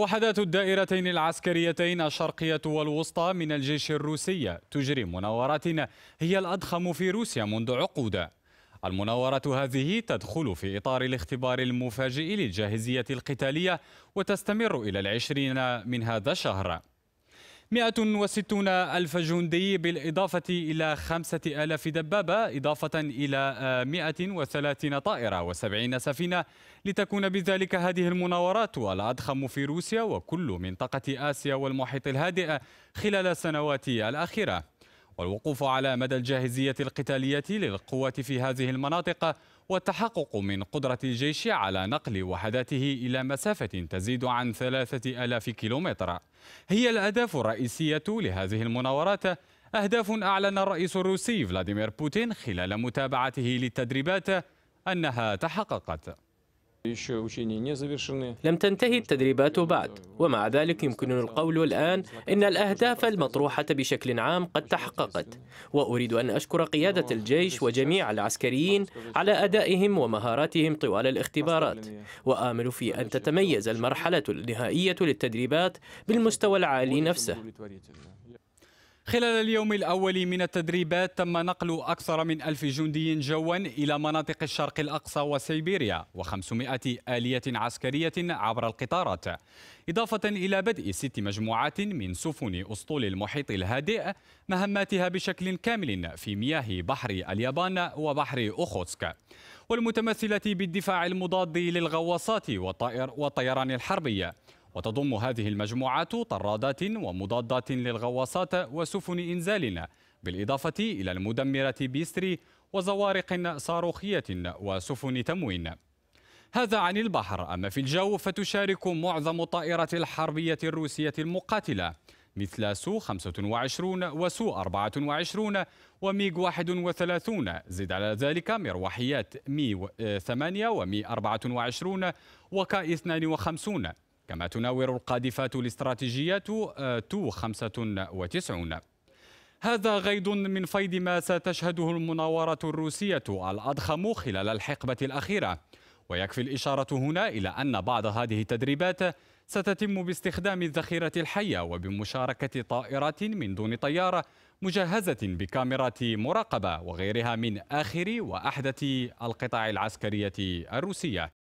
وحدات الدائرتين العسكريتين الشرقية والوسطى من الجيش الروسي تجري مناورات هي الأضخم في روسيا منذ عقود المناورات هذه تدخل في إطار الاختبار المفاجئ للجاهزية القتالية وتستمر إلى العشرين من هذا الشهر 160 ألف جندي بالإضافة إلى 5000 دبابة إضافة إلى 130 آه، طائرة و70 سفينة لتكون بذلك هذه المناورات الأضخم في روسيا وكل منطقة آسيا والمحيط الهادئ خلال السنوات الأخيرة والوقوف على مدى الجاهزية القتالية للقوات في هذه المناطق والتحقق من قدرة الجيش على نقل وحداته إلى مسافة تزيد عن 3000 كيلومتر هي الأهداف الرئيسية لهذه المناورات أهداف أعلن الرئيس الروسي فلاديمير بوتين خلال متابعته للتدريبات أنها تحققت لم تنتهي التدريبات بعد ومع ذلك يمكننا القول الآن إن الأهداف المطروحة بشكل عام قد تحققت وأريد أن أشكر قيادة الجيش وجميع العسكريين على أدائهم ومهاراتهم طوال الاختبارات وآمل في أن تتميز المرحلة النهائية للتدريبات بالمستوى العالي نفسه خلال اليوم الأول من التدريبات تم نقل أكثر من ألف جندي جوا إلى مناطق الشرق الأقصى وسيبيريا و500 آلية عسكرية عبر القطارات إضافة إلى بدء ست مجموعات من سفن أسطول المحيط الهادئ مهماتها بشكل كامل في مياه بحر اليابان وبحر أخوتسك والمتمثلة بالدفاع المضاد للغواصات والطيران الحربي وتضم هذه المجموعات طرادات ومضادات للغواصات وسفن إنزال بالإضافة إلى المدمرة بيستري وزوارق صاروخية وسفن تموين هذا عن البحر أما في الجو فتشارك معظم الطائرات الحربية الروسية المقاتلة مثل سو 25 وسو 24 وميغ 31 زد على ذلك مروحيات مي 8 ومي 24 وكا 52 كما تناور القاذفات الاستراتيجية آه، تو 95 هذا غيض من فيض ما ستشهده المناورة الروسية الأضخم خلال الحقبة الأخيرة ويكفي الإشارة هنا إلى أن بعض هذه التدريبات ستتم باستخدام الذخيرة الحية وبمشاركة طائرات من دون طيارة مجهزة بكاميرات مراقبة وغيرها من آخر وأحدث القطع العسكرية الروسية